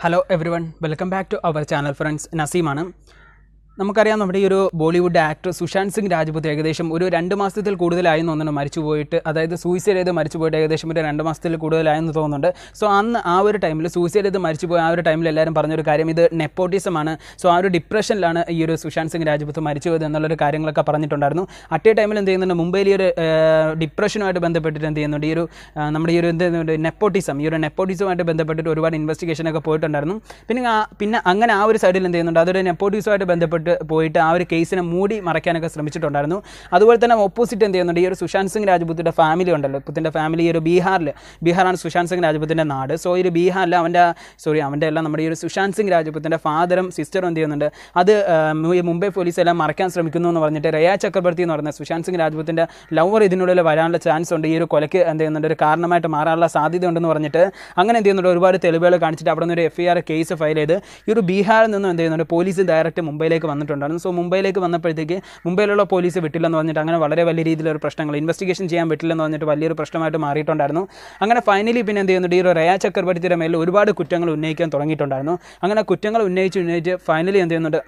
Hello everyone, welcome back to our channel friends, Nasimanam. നമുക്കറിയാം നമ്മുടെ ഈ ഒരു ബോളിവുഡ് ആക്ടർ സുശാന്ത് സിംഗ് രാജ്പുത് ഏകദേശം ഒരു രണ്ട് മാസത്തിൽ കൂടുതലായി എന്ന് തോന്നുന്നു മരിച്ചു പോയിട്ട് അതായത് സൂയിസൈഡ് ചെയ്ത് മരിച്ചു പോയിട്ട് ഏകദേശം ഒരു രണ്ട് മാസത്തിൽ കൂടുതലായെന്ന് തോന്നുന്നുണ്ട് സോ അന്ന് ആ ഒരു ടൈമിൽ സൂയിസൈഡ് ചെയ്ത് മരിച്ചു പോയ ആ ഒരു ടൈമിൽ എല്ലാവരും പറഞ്ഞൊരു കാര്യം ഇത് നെപ്പോട്ടിസമാണ് സോ ആ ഒരു ഡിപ്രഷനിലാണ് ഈ ഒരു സുശാന്ത് സിംഗ് രാജ്പുത് മരിച്ചു പോയത് എന്നുള്ളൊരു കാര്യങ്ങളൊക്കെ പറഞ്ഞിട്ടുണ്ടായിരുന്നു അറ്റ് എ ടൈമിൽ എന്ത് ചെയ്യുന്നുണ്ട് മുംബൈയിൽ ഈ ഒരു ഡിപ്രഷനുമായിട്ട് ബന്ധപ്പെട്ടിട്ട് എന്ത് ചെയ്യുന്നുണ്ട് ഈ ഒരു നമ്മുടെ ഈ ഒരു എന്ത് നെപ്പോട്ടിസം ഈ ഒരു നെപ്പോട്ടിസമായിട്ട് ബന്ധപ്പെട്ടിട്ട് ഒരുപാട് ഇൻവെസ്റ്റിഗേഷനൊക്കെ പോയിട്ടുണ്ടായിരുന്നു പിന്നെ പിന്നെ അങ്ങനെ ആ ഒരു സൈഡിൽ എന്ത് ചെയ്യുന്നുണ്ട് അതൊരു നെപ്പോട്ടിസമായിട്ട് ബന്ധപ്പെട്ട് പോയിട്ട് പോയിട്ട് ആ ഒരു കേസിനെ മൂടി മറയ്ക്കാനൊക്കെ ശ്രമിച്ചിട്ടുണ്ടായിരുന്നു അതുപോലെ തന്നെ ഓപ്പോസിറ്റ് എന്ത് ചെയ്യുന്നുണ്ട് ഈ ഒരു സുശാന്ത് സിംഗ് രാജ്പുത്തിൻ്റെ ഫാമിലി ഉണ്ടല്ലോ പുത്തിൻ്റെ ഫാമിലി ഈ ഒരു ബീഹാറിൽ ബീഹാറാണ് സുശാന്ത് സിംഗ് രാജ്പുത്തിൻ്റെ നാട് സോ ഈ ഒരു ബീഹാറിൽ അവൻ്റെ സോറി അവൻ്റെ എല്ലാം നമ്മുടെ ഈ ഒരു സുശാന്ത് സിംഗ് രാജ്പുത്തിൻ്റെ ഫാദറും സിസ്റ്ററും എന്ത് ചെയ്യുന്നുണ്ട് അത് മുംബൈ പോലീസ് എല്ലാം മറയ്ക്കാൻ ശ്രമിക്കുന്നു എന്ന് പറഞ്ഞിട്ട് രയ ചക്രവർത്തി എന്ന് പറയുന്ന സുശാന്ത് സിംഗ് രാജ്പുത്തിൻ്റെ ലവർ ഇതിനുള്ളിൽ വരാനുള്ള ചാൻസ് ഉണ്ട് ഈ ഒരു കൊലയ്ക്ക് എന്ത് ചെയ്യുന്നുണ്ട് ഒരു കാരണമായിട്ട് മാറാനുള്ള സാധ്യത ഉണ്ടെന്ന് പറഞ്ഞിട്ട് അങ്ങനെ എന്ത് ചെയ്യുന്നുണ്ട് ഒരുപാട് തെളിവുകൾ കാണിച്ചിട്ട് അവിടെ നിന്ന് ഒരു F I R case file ചെയ്ത് ഈ ഒരു ബീഹാറിൽ നിന്നും എന്ത് ചെയ്യുന്നുണ്ട് പോലീസ് ഡയറക്റ്റ് മുംബൈയിലേക്ക് വന്നിട്ടുണ്ടായിരുന്നു സോ മുംബൈയിലേക്ക് വന്നപ്പോഴത്തേക്ക് മുംബൈയിലുള്ള പോലീസ് വിട്ടില്ലെന്ന് പറഞ്ഞിട്ട് അങ്ങനെ വളരെ വലിയ രീതിയിലൊരു പ്രശ്നങ്ങൾ ഇൻവെസ്റ്റിഗേഷൻ ചെയ്യാൻ പറ്റില്ലെന്ന് പറഞ്ഞിട്ട് വലിയൊരു പ്രശ്നമായിട്ട് മാറിയിട്ടുണ്ടായിരുന്നു അങ്ങനെ ഫൈനലി പിന്നെ എന്ത് ചെയ്യുന്നുണ്ട് ഈ ഒരു റയ ചക്രവർത്തിയുടെ മേലിൽ ഒരുപാട് കുറ്റങ്ങൾ ഉന്നയിക്കാൻ തുടങ്ങിയിട്ടുണ്ടായിരുന്നു അങ്ങനെ കുറ്റങ്ങൾ ഉന്നയിച്ച് ഉന്നയിച്ച് ഫൈനലി എന്ത് ചെയ്യുന്നുണ്ട്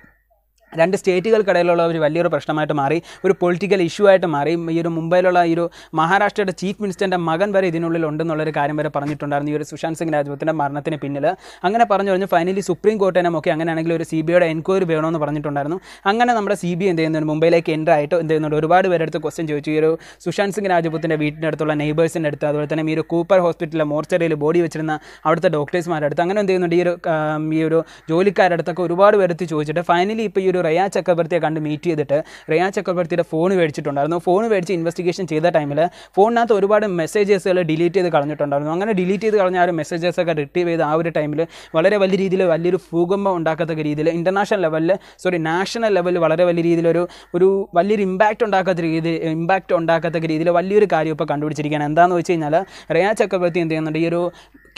രണ്ട് സ്റ്റേറ്റുകൾക്കിടയിലുള്ള ഒരു വലിയൊരു പ്രശ്നമായിട്ട് മാറി ഒരു പൊളിറ്റിക്കൽ ഇഷ്യൂ ആയിട്ട് മാറി ഈ ഒരു മുംബൈയിലുള്ള ഈ ഒരു മഹാരാഷ്ട്രയുടെ ചീഫ് മിനിസ്റ്ററിൻ്റെ മകൻ വരെ ഇതിനുള്ളിൽ ഉണ്ടെന്നുള്ളൊരു കാര്യം വരെ പറഞ്ഞിട്ടുണ്ടായിരുന്നു ഈ ഒരു സുശാന്ത് സിംഗ് രാജ്പുത്തിൻ്റെ മരണത്തിന് പിന്നിൽ അങ്ങനെ പറഞ്ഞു കഴിഞ്ഞ് ഫൈനലി സുപ്രീം കോർട്ടിനെ ഒക്കെ ആണെങ്കിൽ ഒരു സി ബി ഐയുടെ എൻക്വയറി വേണമെന്ന് പറഞ്ഞിട്ടുണ്ടായിരുന്നു അങ്ങനെ നമ്മുടെ സി ബി എന്ത് ചെയ്യുന്നുണ്ട് മുംബൈയിലേക്ക് എൻ്റർ ആയിട്ട് എന്ത് ചെയ്യുന്നുണ്ട് ഒരുപാട് അടുത്ത് ക്വസ്റ്റ്യൻ ചോദിച്ചു ഈ ഒരു സുശാന്ത് സിംഗ് രാജ്പുത്തിൻ്റെ വീട്ടിൻ്റെ അടുത്തുള്ള നെയ്ബേഴ്സിൻ്റെ അടുത്ത് അതുപോലെ തന്നെ ഈ ഒരു കൂപ്പർ ഹോസ്പിറ്റലിലെ മോർച്ചറിയിൽ ബോഡി വെച്ചിരുന്ന അവിടുത്തെ ഡോക്ടേഴ്സ്മാരുടെ അടുത്ത് അങ്ങനെ എന്ത് ചെയ്യുന്നുണ്ട് ഈ ഒരു ഈ ഒരു ജോലിക്കാരുടെ അടുത്തൊക്കെ ഒരുപാട് പേരെടുത്ത് ചോദിച്ചിട്ട് ഫൈനലി ഇപ്പോൾ ഈ ഒരു റയാ ചക്രവർത്തിയെ കണ്ട് മീറ്റ് ചെയ്തിട്ട് റയാ ചക്രവർത്തിയുടെ ഫോൺ മേടിച്ചിട്ടുണ്ടായിരുന്നു ഫോൺ മേടിച്ച് ഇൻവെസ്റ്റിഗേഷൻ ചെയ്ത ടൈമിൽ ഫോണിനകത്ത് ഒരുപാട് മെസ്സേജസുകൾ ഡിലീറ്റ് ചെയ്ത് കളഞ്ഞിട്ടുണ്ടായിരുന്നു അങ്ങനെ ഡിലീറ്റ് ചെയ്ത് കളഞ്ഞ ആ ഒരു മെസ്സേജസൊക്കെ റിട്രീവ് ചെയ്ത് ആ ഒരു ടൈമിൽ വളരെ വലിയ രീതിയിൽ വലിയൊരു ഭൂകമ്പം ഉണ്ടാക്കത്തക്ക രീതിയിൽ ഇൻ്റർനാഷണൽ ലെവലിൽ സോറി നാഷണൽ ലെവലിൽ വളരെ വലിയ രീതിയിലൊരു ഒരു വലിയൊരു ഇമ്പാക്റ്റ് ഉണ്ടാക്കാത്ത രീതി ഇമ്പാക്റ്റ് ഉണ്ടാക്കത്തക്ക രീതിയിൽ വലിയൊരു കാര്യം ഇപ്പോൾ കണ്ടുപിടിച്ചിരിക്കുകയാണ് എന്താണെന്ന് വെച്ച് കഴിഞ്ഞാൽ റയാ ചക്രവർത്തി എന്ത് ചെയ്യുന്നുണ്ട് ഈ ഒരു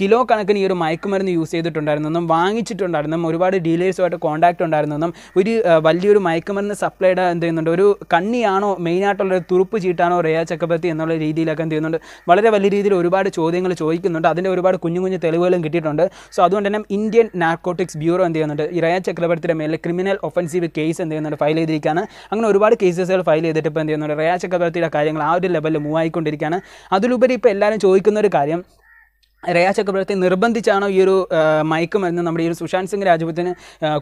കിലോ കണക്കിന് ഈ ഒരു മയക്കുമരുന്ന് യൂസ് ചെയ്തിട്ടുണ്ടായിരുന്നെന്നും വാങ്ങിച്ചിട്ടുണ്ടായിരുന്നെന്നും ഒരുപാട് ഡീലേഴ്സുമായിട്ട് കോൺടാക്റ്റ് ഉണ്ടായിരുന്നെന്നും ഒരു വലിയൊരു മയക്കുമരുന്ന് സപ്ലൈഡ് എന്ത് ചെയ്യുന്നുണ്ട് ഒരു കണ്ണിയാണോ മെയിനായിട്ടുള്ള ഒരു തുറുപ്പ് ചീട്ടാണോ റേയ ചക്രവർത്തി എന്നുള്ള രീതിയിലൊക്കെ എന്ത് ചെയ്യുന്നുണ്ട് വളരെ വലിയ രീതിയിൽ ഒരുപാട് ചോദ്യങ്ങൾ ചോദിക്കുന്നുണ്ട് അതിൻ്റെ ഒരുപാട് കുഞ്ഞു കുഞ്ഞു തെളിവുകളും കിട്ടിയിട്ടുണ്ട് സോ അതുകൊണ്ട് തന്നെ ഇന്ത്യൻ നാർക്കോട്ടിക്സ് ബ്യൂറോ എന്ത് ചെയ്യുന്നുണ്ട് റേയ ചക്രവർത്തിയുടെ മേലെ ക്രിമിനൽ ഒഫൻസീവ് കേസ് എന്ത് ചെയ്യുന്നുണ്ട് ഫയൽ ചെയ്തിരിക്കുകയാണ് അങ്ങനെ ഒരുപാട് കേസസുകൾ ഫയൽ ചെയ്തിട്ട് ഇപ്പോൾ എന്ത് ചെയ്യുന്നുണ്ട് റേയ ചക്രവർത്തിയുടെ കാര്യങ്ങൾ ആ ഒരു ലെവലിൽ മൂവ് ആയിക്കൊണ്ടിരിക്കുകയാണ് അതിലുപരി ഇപ്പോൾ എല്ലാവരും ചോദിക്കുന്ന ഒരു കാര്യം രേഖ ചക്രവർത്തി നിർബന്ധിച്ചാണോ ഈ ഒരു മയക്കുമരുന്ന് നമ്മുടെ ഈ ഒരു സുശാന്ത് സിംഗ് രാജപുത്തിന്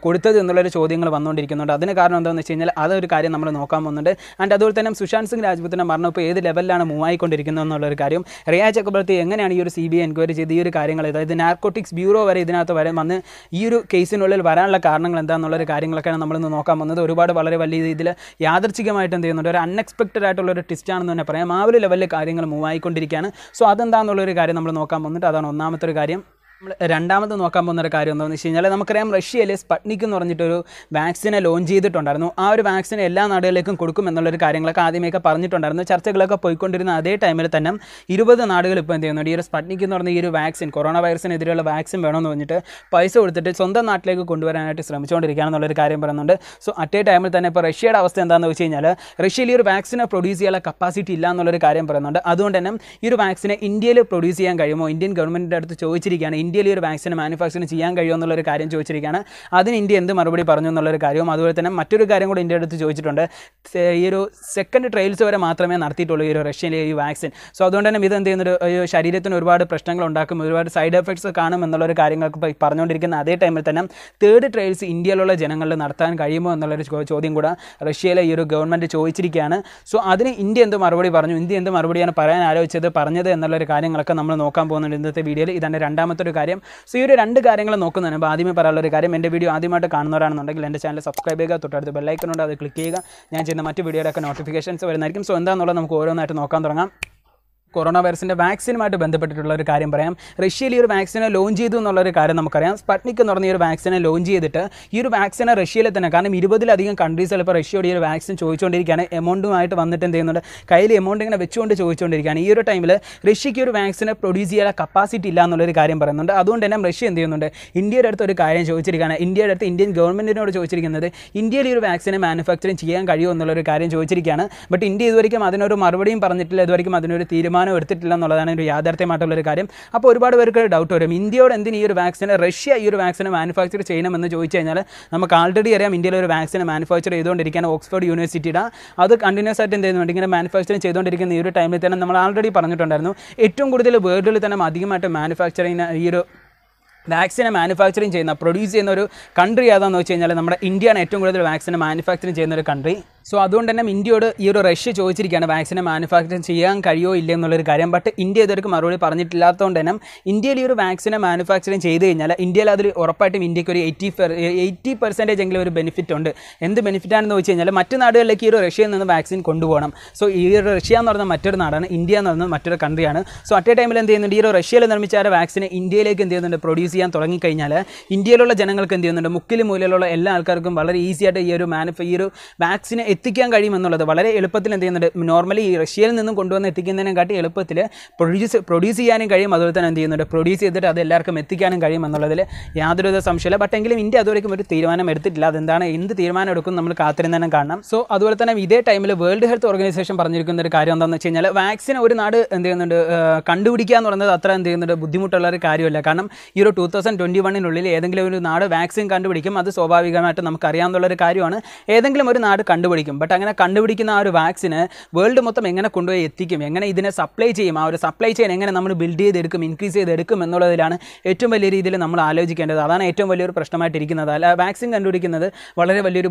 കൊടുത്തത് എന്നുള്ളൊരു ചോദ്യങ്ങൾ വന്നുകൊണ്ടിരിക്കുന്നുണ്ട് അതിന് കാരണം എന്താണെന്ന് വെച്ച് കഴിഞ്ഞാൽ അതൊരു കാര്യം നമ്മൾ നോക്കാൻ പോകുന്നുണ്ട് ആൻഡ് അതുപോലെ തന്നെ സുശാന്ത് സിംഗ് രാജപുത്തിൻ്റെ മരണം ഇപ്പോൾ ഏത് ലെവലിലാണ് മൂവ് ആയിക്കൊണ്ടിരിക്കുന്നത് എന്നുള്ളൊരു കാര്യം റിയ ചക്രവർത്തി എങ്ങനെയാണ് ഈ ഒരു സി ബി ഐ എൻക്വയറി ചെയ്ത് ഈ ഒരു കാര്യങ്ങൾ അതായത് നാർക്കോട്ടിക്സ് ബ്യൂറോ വരെ ഇതിനകത്ത് വരെ വന്ന് ഈ ഒരു കേസിനുള്ളിൽ വരാനുള്ള കാരണങ്ങൾ എന്താണെന്നുള്ളൊരു കാര്യങ്ങളൊക്കെയാണ് നമ്മളിന്ന് നോക്കാൻ പോകുന്നത് ഒരുപാട് വളരെ വലിയ രീതിയിൽ യാദർച്ഛികമായിട്ട് എന്ത് ചെയ്യുന്നുണ്ട് ഒരു അൺഎക്സ്പെക്റ്റഡ് ആയിട്ടുള്ള ഒരു ട്വിസ്റ്റ് ആണെന്ന് തന്നെ പറയാം ആ ഒരു ലെവലിൽ കാര്യങ്ങൾ മൂവ് ആയിക്കൊണ്ടിരിക്കുകയാണ് സോ അതെന്താണെന്നുള്ളൊരു കാര്യം നമ്മൾ നോക്കാൻ പോകുന്നുണ്ട് അതാണ് ഒന്നാമത്തെ ഒരു കാര്യം നമ്മൾ രണ്ടാമത് നോക്കാൻ പോകുന്ന ഒരു കാര്യം എന്താണെന്ന് വെച്ച് കഴിഞ്ഞാൽ നമുക്കറിയാം റഷ്യയിൽ സ്പട്നിക് എന്ന് പറഞ്ഞിട്ടൊരു വാക്സിനെ ലോഞ്ച് ചെയ്തിട്ടുണ്ടായിരുന്നു ആ ഒരു വാക്സിൻ എല്ലാ നാടുകളിലേക്കും കൊടുക്കും എന്നുള്ളൊരു കാര്യങ്ങളൊക്കെ ആദ്യമേക്കെ പറഞ്ഞിട്ടുണ്ടായിരുന്നു ചർച്ചകളൊക്കെ പോയിക്കൊണ്ടിരുന്ന അതേ ടൈമിൽ തന്നെ ഇരുപത് നാടുകൾ ഇപ്പോൾ എന്ത് ചെയ്യുന്നുണ്ട് ഈ ഒരു സ്പട്നിക് എന്ന് പറഞ്ഞ ഈ ഒരു വാക്സിൻ കൊറോണ വൈറസിനെതിരെയുള്ള വാക്സിൻ വേണമെന്ന് പറഞ്ഞിട്ട് പൈസ കൊടുത്തിട്ട് സ്വന്തം നാട്ടിലേക്ക് കൊണ്ടുവരാനായിട്ട് ശ്രമിച്ചുകൊണ്ടിരിക്കുകയാണ് എന്നുള്ളൊരു കാര്യം പറയുന്നുണ്ട് സോ അറ്റ് എ ടൈമിൽ തന്നെ ഇപ്പോൾ റഷ്യയുടെ അവസ്ഥ എന്താണെന്ന് വെച്ച് കഴിഞ്ഞാൽ റഷ്യയിൽ ഈ ഒരു വാക്സിനെ പ്രൊഡ്യൂസ് ചെയ്യാനുള്ള കപ്പാസിറ്റി ഇല്ല എന്നുള്ളൊരു കാര്യം പറയുന്നുണ്ട് അതുകൊണ്ട് തന്നെ ഈ ഒരു വാക്സിനെ ഇന്ത്യയിൽ പ്രൊഡ്യൂസ് ചെയ്യാൻ കഴിയുമോ ഇന്ത്യൻ ഗവൺമെൻറ്റിൻ്റെ അടുത്ത് ചോദിച്ചിരിക്കുകയാണ് ഇന്ത്യയിൽ ഈ ഒരു വാക്സിൻ മാനുഫാക്ചറിങ് ചെയ്യാൻ കഴിയുമെന്നുള്ളൊരു കാര്യം ചോദിച്ചിരിക്കുകയാണ് അതിന് ഇന്ത്യ എന്ത് മറുപടി പറഞ്ഞു എന്നുള്ളൊരു കാര്യവും അതുപോലെ തന്നെ മറ്റൊരു കാര്യം കൂടി ഇന്ത്യ അടുത്ത് ചോദിച്ചിട്ടുണ്ട് ഈ ഒരു സെക്കൻഡ് ട്രയൽസ് വരെ മാത്രമേ നടത്തിയിട്ടുള്ളൂ ഈ ഒരു റഷ്യയിലെ ഈ വാക്സിൻ സോ അതുകൊണ്ട് തന്നെ ഇത് എന്ത് ചെയ്യുന്നൊരു ശരീരത്തിന് ഒരുപാട് പ്രശ്നങ്ങൾ ഉണ്ടാക്കും ഒരുപാട് സൈഡ് എഫക്ട്സ് കാണും എന്നുള്ളൊരു കാര്യങ്ങളൊക്കെ പറഞ്ഞുകൊണ്ടിരിക്കുന്ന അതേ ടൈമിൽ തന്നെ തേർഡ് ട്രയൽസ് ഇന്ത്യയിലുള്ള ജനങ്ങളിൽ നടത്താൻ കഴിയുമോ എന്നുള്ളൊരു ചോദ്യം കൂടെ റഷ്യയിലെ ഈ ഒരു ഗവൺമെൻറ് ചോദിച്ചിരിക്കുകയാണ് സോ അതിന് ഇന്ത്യ എന്ത് മറുപടി പറഞ്ഞു ഇന്ത്യ എന്ത് മറുപടിയാണ് പറയാൻ ആലോചിച്ചത് പറഞ്ഞത് എന്നുള്ളൊരു കാര്യങ്ങളൊക്കെ നമ്മൾ നോക്കാൻ പോകുന്നുണ്ട് ഇന്നത്തെ വീഡിയോയിൽ ഇതാണ് രണ്ടാമത്തെ ഒരു കാര്യം സോ ഈ ഒരു രണ്ട് കാര്യങ്ങൾ നോക്കുന്നതിന് അപ്പോൾ ആദ്യമേ പറയാനുള്ള ഒരു കാര്യം എൻ്റെ വീഡിയോ ആദ്യമായിട്ട് കാണുന്നവരാണെന്നുണ്ടെങ്കിൽ എൻ്റെ ചാനൽ സബ്സ്ക്രൈബ് ചെയ്യുക തൊട്ടടുത്ത് ഉണ്ട് അത് ക്ലിക്ക് ചെയ്യുക ഞാൻ ചെയ്യുന്ന മറ്റ് ഒക്കെ നോട്ടിഫിക്കേഷൻസ് വരുന്നതായിരിക്കും സോ എന്താണെന്നുള്ളത് നമുക്ക് ഓരോന്നായിട്ട് നോക്കാൻ തുടങ്ങാം കൊറോണ വൈറസിൻ്റെ വാക്സിനുമായിട്ട് ബന്ധപ്പെട്ടിട്ടുള്ള ഒരു കാര്യം പറയാം റഷ്യയിൽ ഈ ഒരു വാക്സിനെ ലോഞ്ച് ചെയ്തു എന്നുള്ള ഒരു കാര്യം നമുക്കറിയാം സ്പട്നിക് എന്ന് പറഞ്ഞ ഈ ഒരു വാക്സിനെ ലോഞ്ച് ചെയ്തിട്ട് ഈ ഒരു വാക്സിനെ റഷ്യയിലെ തന്നെ കാരണം ഇരുപതിലധികം കൺട്രീസിൽ ഇപ്പോൾ റഷ്യയോട് ഈ ഒരു വാക്സിൻ ചോദിച്ചുകൊണ്ടിരിക്കുകയാണ് എമൗണ്ടുമായിട്ട് വന്നിട്ട് എന്ത് ചെയ്യുന്നുണ്ട് കയ്യിൽ എമൗണ്ട് ഇങ്ങനെ വെച്ചുകൊണ്ട് ചോദിച്ചുകൊണ്ടിരിക്കുകയാണ് ഈ ഒരു ടൈമിൽ റഷ്യയ്ക്ക് ഒരു വാക്സിനെ പ്രൊഡ്യൂസ് ചെയ്യാൻ കപ്പാസിറ്റി ഇല്ല എന്നുള്ളൊരു കാര്യം പറയുന്നുണ്ട് അതുകൊണ്ട് തന്നെ റഷ്യ എന്ത് ചെയ്യുന്നുണ്ട് ഇന്ത്യയുടെ അടുത്ത് ഒരു കാര്യം ചോദിച്ചിരിക്കുകയാണ് ഇന്ത്യയുടെ അടുത്ത് ഇന്ത്യൻ ഗവൺമെൻറ്റിനോട് ചോദിച്ചിരിക്കുന്നത് ഇന്ത്യയിൽ ഈ ഒരു വാക്സിനെ മാനുഫാക്ചറിങ് ചെയ്യാൻ കഴിയുമോ കാര്യം ചോദിച്ചിരിക്കുകയാണ് ബട്ട് ഇന്ത്യ ഇതുവരെയും അതിനൊരു മറുപടിയും പറഞ്ഞിട്ടില്ല ഇതുവരെയും അതിനൊരു തീരുമാനം തീരുമാനം എടുത്തിട്ടില്ല എന്നുള്ളതാണ് ഒരു യാഥാർത്ഥ്യമായിട്ടുള്ള ഒരു കാര്യം അപ്പോൾ ഒരുപാട് പേർക്ക് ഡൗട്ട് വരും ഇന്ത്യയോട് എന്തിനും ഈ ഒരു വാക്സിൻ റഷ്യ ഈ ഒരു വാക്സിന് മാനുഫാക്ചർ ചെയ്യണമെന്ന് ചോദിച്ചു കഴിഞ്ഞാൽ നമുക്ക് ആൾറെഡി അറിയാം ഇന്ത്യയിൽ ഒരു വാക്സിൻ മാനുഫാക്ചർ ചെയ്തുകൊണ്ടിരിക്കുകയാണ് ഓക്സ്ഫോർഡ് യൂണിവേഴ്സിറ്റിയുടെ അത് കണ്ടിന്യൂസ് ആയിട്ട് എന്ത് ചെയ്യുന്നുണ്ട് ഇങ്ങനെ മാനുഫാക്ചറിങ് ചെയ്തുകൊണ്ടിരിക്കുന്ന ഈ ഒരു ടൈമിൽ തന്നെ നമ്മൾ ആൾറെഡി പറഞ്ഞിട്ടുണ്ടായിരുന്നു ഏറ്റവും കൂടുതൽ വേൾഡിൽ തന്നെ അധികമായിട്ട് മാനുഫാക്ചറിങ് ഈ ഒരു വാക്സിനെ മാനുഫാക്ചറിങ് ചെയ്യുന്ന പ്രൊഡ്യൂസ് ചെയ്യുന്ന ഒരു കൺട്രി ഏതാണെന്ന് വെച്ച് കഴിഞ്ഞാൽ നമ്മുടെ ഇന്ത്യയാണ് ഏറ്റവും കൂടുതൽ വാക്സിനെ മാനുഫാക്ചറിങ് ചെയ്യുന്ന ഒരു കൺട്രി സോ അതുകൊണ്ട് തന്നെ ഇന്ത്യയോട് ഈ ഒരു റഷ്യ ചോദിച്ചിരിക്കുകയാണ് വാക്സിനെ മാനുഫാക്ചർ ചെയ്യാൻ കഴിയോ ഇല്ല എന്നുള്ളൊരു കാര്യം ബട്ട് ഇന്ത്യ ഇതൊരു മറുപടി പറഞ്ഞിട്ടില്ലാത്തതുകൊണ്ട് തന്നെ ഇന്ത്യയിൽ ഈ ഒരു വാക്സിനെ മാനുഫാക്ചറിങ് ചെയ്ത് കഴിഞ്ഞാൽ ഇന്ത്യയിൽ അതിൽ ഉറപ്പായിട്ടും ഇന്ത്യക്ക് ഒരു എയ്റ്റി എയ്റ്റി പെർസെൻറ്റേജ് എങ്കിലും ഒരു ബെനിഫിറ്റ് ഉണ്ട് എന്ത് ബെനിഫിറ്റാണെന്ന് വെച്ച് കഴിഞ്ഞാൽ മറ്റു നാടുകളിലേക്ക് ഈ ഒരു റഷ്യയിൽ നിന്ന് വാക്സിൻ കൊണ്ടുപോകണം സോ ഈ ഒരു റഷ്യ എന്ന് പറഞ്ഞാൽ മറ്റൊരു നാടാണ് ഇന്ത്യ എന്ന് പറഞ്ഞാൽ മറ്റൊരു കൺട്രിയാണ് സോ അറ്റ് എ ടൈമിൽ എന്ത് ചെയ്യുന്നുണ്ട് ഈ ഒരു റഷ്യയിൽ നിർമ്മിച്ച ആ വാക്സിനെ ഇന്ത്യയിലേക്ക് എന്ത് ചെയ്യുന്നുണ്ട് പ്രൊഡ്യൂസ് ചെയ്യാൻ തുടങ്ങിക്കഴിഞ്ഞാൽ ഇന്ത്യയിലുള്ള ജനങ്ങൾക്ക് എന്ത് ചെയ്യുന്നുണ്ട് മുക്കിലും മൂലയിലുള്ള എല്ലാ ആൾക്കാർക്കും വളരെ ഈസിയായിട്ട് ഈ ഒരു മാനുഫ ഈ ഒരു വാക്സിനെ എത്തിക്കാൻ കഴിയുമെന്നുള്ളത് വളരെ എളുപ്പത്തിൽ എന്ത് ചെയ്യുന്നുണ്ട് നോർമലി റഷ്യയിൽ നിന്നും കൊണ്ടുവന്ന് എത്തിക്കുന്നതിനെക്കാട്ടി എളുപ്പത്തിൽ പ്രൊഡ്യൂസ് പ്രൊഡ്യൂസ് ചെയ്യാനും കഴിയും അതുപോലെ തന്നെ എന്ത് ചെയ്യുന്നുണ്ട് പ്രൊഡ്യൂസ് ചെയ്തിട്ട് അത് എല്ലാവർക്കും എത്തിക്കാനും കഴിയും എന്നുള്ളതിൽ യാതൊരു സംശയമില്ല ബട്ട് എങ്കിലും ഇന്ത്യ അതുവരെയും ഒരു തീരുമാനം എടുത്തിട്ടില്ല അതെന്താണ് എന്ത് തീരുമാനം എടുക്കും നമ്മൾ കാത്തിരുന്നതിനെ കാണണം സോ അതുപോലെ തന്നെ ഇതേ ടൈമിൽ വേൾഡ് ഹെൽത്ത് ഓർഗനൈസേഷൻ പറഞ്ഞിരിക്കുന്ന ഒരു കാര്യം എന്താണെന്ന് വെച്ച് കഴിഞ്ഞാൽ വാക്സിൻ ഒരു നാട് എന്ത് ചെയ്യുന്നുണ്ട് കണ്ടുപിടിക്കുക എന്ന് പറയുന്നത് അത്ര എന്ത് ചെയ്യുന്നുണ്ട് ബുദ്ധിമുട്ടുള്ള ഒരു കാര്യമല്ല കാരണം ഈ ഒരു ടൂ തൗസൻഡ് ട്വൻറ്റി വണ്ണിനുള്ളിൽ ഏതെങ്കിലും ഒരു നാട് വാക്സിൻ കണ്ടുപിടിക്കും അത് സ്വാഭാവികമായിട്ട് അറിയാമെന്നുള്ള ഒരു കാര്യമാണ് ഏതെങ്കിലും ഒരു നാട് കണ്ടുപിടിക്കും കണ്ടുപിടിക്കും ബട്ട് അങ്ങനെ കണ്ടുപിടിക്കുന്ന ആ ഒരു വാക്സിന് വേൾഡ് മൊത്തം എങ്ങനെ കൊണ്ടുപോയി എത്തിക്കും എങ്ങനെ ഇതിനെ സപ്ലൈ ചെയ്യും ആ ഒരു സപ്ലൈ ചെയിൻ എങ്ങനെ നമ്മൾ ബിൽഡ് ചെയ്തെടുക്കും ഇൻക്രീസ് ചെയ്തെടുക്കും എന്നുള്ളതിലാണ് ഏറ്റവും വലിയ രീതിയിൽ നമ്മൾ ആലോചിക്കേണ്ടത് അതാണ് ഏറ്റവും വലിയൊരു പ്രശ്നമായിട്ടിരിക്കുന്നത് അല്ല വാക്സിൻ കണ്ടുപിടിക്കുന്നത് വളരെ വലിയൊരു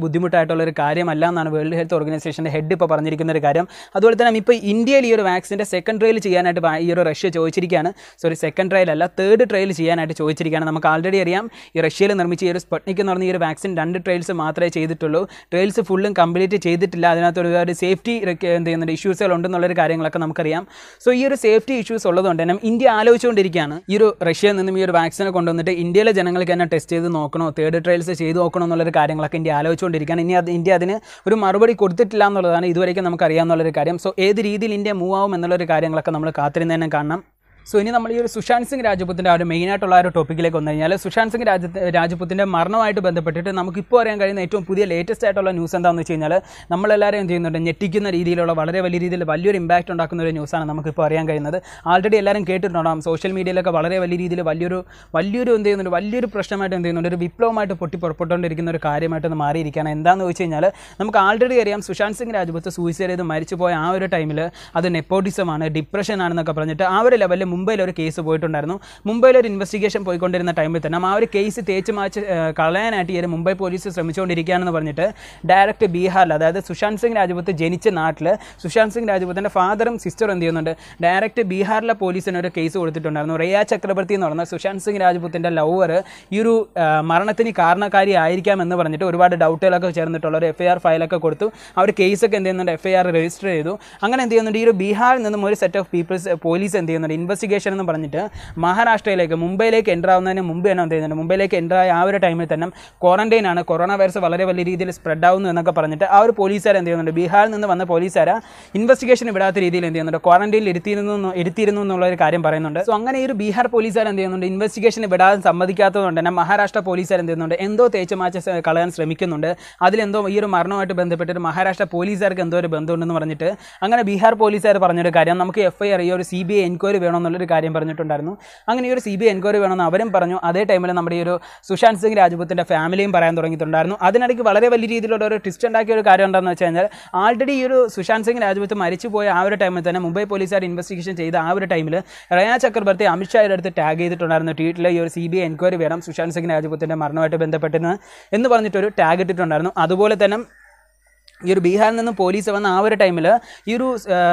ഒരു കാര്യമല്ല എന്നാണ് വേൾഡ് ഹെൽത്ത് ഓർഗനൈസേഷൻ്റെ ഹെഡ് ഇപ്പോൾ പറഞ്ഞിരിക്കുന്ന ഒരു കാര്യം അതുപോലെ തന്നെ ഇപ്പോൾ ഇന്ത്യയിൽ ഈ ഒരു വാക്സിൻ്റെ സെക്കൻഡ് ട്രയൽ ചെയ്യാനായിട്ട് ഈ ഒരു റഷ്യ ചോദിച്ചിരിക്കുകയാണ് സോറി സെക്കൻഡ് ട്രയൽ അല്ല തേർഡ് ട്രയൽ ചെയ്യാനായിട്ട് ചോദിച്ചിരിക്കുകയാണ് നമുക്ക് ആൾറെഡി അറിയാം ഈ റഷ്യയിൽ നിർമ്മിച്ച ഈ ഒരു സ്പട്നിക് എന്ന് പറഞ്ഞ ഈ ഒരു വാക്സിൻ രണ്ട് ട്രയൽസ് മാത്രമേ ചെയ്തിട്ടുള്ളൂ ട്രയൽസ് ഫുള്ളും കംപ്ലീറ്റ് ചെയ്തിട്ടില്ല അതിനകത്ത് ഒരുപാട് സേഫ്റ്റി എന്ത് ചെയ്യുന്നുണ്ട് ഇഷ്യൂസുകൾ ഉണ്ടെന്നുള്ളൊരു കാര്യങ്ങളൊക്കെ നമുക്കറിയാം സോ ഈ ഒരു സേഫ്റ്റി ഇഷ്യൂസ് ഉള്ളതുകൊണ്ട് തന്നെ ഇന്ത്യ ആലോചിച്ചുകൊണ്ടിരിക്കുകയാണ് ഈ ഒരു റഷ്യയിൽ നിന്നും ഈ ഒരു വാക്സിനെ കൊണ്ടുവന്നിട്ട് ഇന്ത്യയിലെ ജനങ്ങൾക്ക് തന്നെ ടെസ്റ്റ് ചെയ്ത് നോക്കണോ തേർഡ് ട്രയൽസ് ചെയ്ത് നോക്കണോ എന്നുള്ളൊരു കാര്യങ്ങളൊക്കെ ഇന്ത്യ ആലോചിച്ചുകൊണ്ടിരിക്കുകയാണ് ഇനി അത് ഇന്ത്യ അതിന് ഒരു മറുപടി കൊടുത്തിട്ടില്ല എന്നുള്ളതാണ് ഇതുവരെയ്ക്കും നമുക്കറിയാമെന്നുള്ളൊരു കാര്യം സോ ഏത് രീതിയിൽ ഇന്ത്യ മൂവ് ആവും എന്നുള്ളൊരു കാര്യങ്ങളൊക്കെ നമ്മൾ കാത്തിരുന്ന് തന്നെ കാണണം സോ ഇനി നമ്മൾ ഈ ഒരു സുശാന്ത് സിംഗ് രാജപുത്തിൻ്റെ ആ ഒരു മെയിനായിട്ടുള്ള ഒരു ടോപ്പിക്കിലേക്ക് വന്നു കഴിഞ്ഞാൽ സുശാന്ത് സിംഗ് രാജ രാജപുത്തിൻ്റെ മരണമായിട്ട് ബന്ധപ്പെട്ടിട്ട് നമുക്കിപ്പോൾ അറിയാൻ കഴിയുന്ന ഏറ്റവും പുതിയ ലേറ്റസ്റ്റ് ആയിട്ടുള്ള ന്യൂസ് എന്താണെന്ന് വെച്ച് കഴിഞ്ഞാൽ നമ്മളെല്ലാവരും എന്ത് ചെയ്യുന്നുണ്ട് ഞെട്ടിക്കുന്ന രീതിയിലുള്ള വളരെ വലിയ രീതിയിൽ വലിയൊരു ഇമ്പാക്റ്റ് ഉണ്ടാക്കുന്ന ഒരു ന്യൂസാണ് നമുക്കിപ്പോൾ അറിയാൻ കഴിയുന്നത് ആൾറെഡി എല്ലാവരും കേട്ടിട്ടുണ്ടാവും സോഷ്യൽ മീഡിയയിലൊക്കെ വളരെ വലിയ രീതിയിൽ വലിയൊരു വലിയൊരു എന്ത് ചെയ്യുന്നുണ്ട് വലിയൊരു പ്രശ്നമായിട്ട് എന്ത് ചെയ്യുന്നുണ്ട് ഒരു വിപ്ലവമായിട്ട് പൊട്ടി പുറപ്പെട്ടുകൊണ്ടിരിക്കുന്ന ഒരു ഒന്ന് മാറിയിരിക്കുകയാണ് എന്താണെന്ന് വെച്ച് കഴിഞ്ഞാൽ നമുക്ക് ആൾറെഡി അറിയാം സുശാന്ത് സിംഗ് രാജപുത്ത് സൂയിസൈഡ് ചെയ്ത് മരിച്ചു പോയ ആ ഒരു ടൈമിൽ അത് നെപ്പോട്ടിസമാണ് ഡിപ്രഷനാണെന്നൊക്കെ പറഞ്ഞിട്ട് ആ ഒരു ലെവലിൽ മുംബൈയിൽ ഒരു കേസ് പോയിട്ടുണ്ടായിരുന്നു മുംബൈയിൽ ഒരു ഇൻവെസ്റ്റിഗേഷൻ പോയിക്കൊണ്ടിരുന്ന ടൈമിൽ തന്നെ ആ ഒരു കേസ് തേച്ച് മാച്ച് കളയാനായിട്ട് ഈ മുംബൈ പോലീസ് ശ്രമിച്ചുകൊണ്ടിരിക്കുകയാണെന്ന് പറഞ്ഞിട്ട് ഡയറക്റ്റ് ബീഹാറിൽ അതായത് സുശാന്ത് സിംഗ് രാജ്പുത്ത് ജനിച്ച നാട്ടിൽ സുശാന്ത് സിംഗ് രാജ്പുത്തിൻ്റെ ഫാദറും സിസ്റ്ററും എന്ത് ചെയ്യുന്നുണ്ട് ഡയറക്റ്റ് ബീഹാറിലെ പോലീസിന് ഒരു കേസ് കൊടുത്തിട്ടുണ്ടായിരുന്നു റിയ ചക്രവർത്തി എന്ന് പറഞ്ഞാൽ സുശാന്ത് സിംഗ് രാജ്പുത്തിൻ്റെ ലവർ ഈ ഒരു മരണത്തിന് കാരണക്കാരി ആയിരിക്കാം എന്ന് പറഞ്ഞിട്ട് ഒരുപാട് ഡൗട്ടുകളൊക്കെ ചേർന്നിട്ടുള്ള ഒരു എഫ് ഐ ആർ ഫയലൊക്കെ കൊടുത്തു ആ ഒരു കേസൊക്കെ എന്ത് ചെയ്യുന്നുണ്ട് എഫ് ഐ ആർ രജിസ്റ്റർ ചെയ്തു അങ്ങനെ എന്ത് ചെയ്യുന്നുണ്ട് ഈ ഒരു ബീഹാറിൽ നിന്നും ഒരു സെറ്റ് ഓഫ് പീപ്പിൾസ് പോലീസ് എന്ത് ചെയ്യുന്നുണ്ട് ഇൻവെസ്റ്റിഗേഷൻ ഇൻവെസ്റ്റിഗേഷൻ എന്ന് പറഞ്ഞിട്ട് മഹാരാഷ്ട്രയിലേക്ക് മുംബൈയിലേക്ക് എൻ്റർ ആവുന്നതിന് മുമ്പ് തന്നെ എന്ത് ചെയ്യുന്നുണ്ട് മുംബൈയിലേക്ക് എൻ്റർ ആയ ആ ഒരു ടൈമിൽ തന്നെ ക്വാറന്റൈൻ ആണ് കൊറോണ വൈറസ് വളരെ വലിയ രീതിയിൽ സ്പ്രെഡ് ആവുന്നു എന്നൊക്കെ പറഞ്ഞിട്ട് ആ ഒരു പോലീസുകാർ എന്ത് ചെയ്യുന്നുണ്ട് ബീഹാറിൽ നിന്ന് വന്ന പോലീസുകാർ ഇൻവെസ്റ്റിഗേഷൻ വിടാത്ത രീതിയിൽ എന്ത് ചെയ്യുന്നുണ്ട് ക്വാറന്റൈനിൽ ഇരുത്തിയിരുന്നു ഇരുത്തിയിരുന്നു എന്നുള്ള ഒരു കാര്യം പറയുന്നുണ്ട് സോ അങ്ങനെ ഈ ഒരു ബീഹാർ പോലീസുകാർ എന്ത് ചെയ്യുന്നുണ്ട് ഇൻവെസ്റ്റിഗേഷൻ വിടാൻ സമ്മതിക്കാത്തതുകൊണ്ട് തന്നെ മഹാരാഷ്ട്ര പോലീസുകാർ എന്ത് ചെയ്യുന്നുണ്ട് എന്തോ തേച്ച് മാച്ച കളയാൻ ശ്രമിക്കുന്നുണ്ട് അതിലെന്തോ ഈ ഒരു മരണവുമായിട്ട് ബന്ധപ്പെട്ടിട്ട് മഹാരാഷ്ട്ര പോലീസുകാർക്ക് എന്തോ ഒരു ബന്ധമുണ്ടെന്ന് പറഞ്ഞിട്ട് അങ്ങനെ ബീഹാർ പോലീസുകാർ പറഞ്ഞൊരു കാര്യം നമുക്ക് എഫ് ഐ ആർ ഈ ഒരു സി ബി ഐ എൻക്വയറി വേണമെന്ന് എന്നുള്ളൊരു കാര്യം പറഞ്ഞിട്ടുണ്ടായിരുന്നു അങ്ങനെ ഈ ഒരു സി ബി എൻക്വയറി വേണമെന്ന് അവരും പറഞ്ഞു അതേ ടൈമിൽ നമ്മുടെ ഈ ഒരു സുശാന്ത് സിംഗ് രാജ്പുത്തിൻ്റെ ഫാമിലിയും പറയാൻ തുടങ്ങിയിട്ടുണ്ടായിരുന്നു അതിനിടയ്ക്ക് വളരെ വലിയ രീതിയിലുള്ള ഒരു ട്വിസ്റ്റ് ഉണ്ടാക്കിയ ഒരു കാര്യം എന്താണെന്ന് വെച്ച് കഴിഞ്ഞാൽ ആൾറെഡി ഈ ഒരു സുശാന്ത് സിംഗ് രാജ്പൂത്ത് മരിച്ചുപോയ ആ ഒരു ടൈമിൽ തന്നെ മുംബൈ പോലീസുകാർ ഇൻവെസ്റ്റിഗേഷൻ ചെയ്ത ആ ഒരു ടൈമിൽ റയാ ചക്രവർത്തി അമിത്ഷായുടെ അടുത്ത് ടാഗ് ചെയ്തിട്ടുണ്ടായിരുന്നു ട്വീറ്റിൽ ഈ ഒരു സി ബി എൻക്വയറി വേണം സുശാന്ത് സിംഗ് രാജ്പുത്തിൻ്റെ മരണമായിട്ട് ബന്ധപ്പെട്ടിരുന്നത് എന്ന് പറഞ്ഞിട്ടൊരു ടാഗ് ഇട്ടിട്ടുണ്ടായിരുന്നു അതുപോലെ തന്നെ ഈ ഒരു ബീഹാറിൽ നിന്ന് പോലീസ് വന്ന ആ ഒരു ടൈമിൽ ഈ ഒരു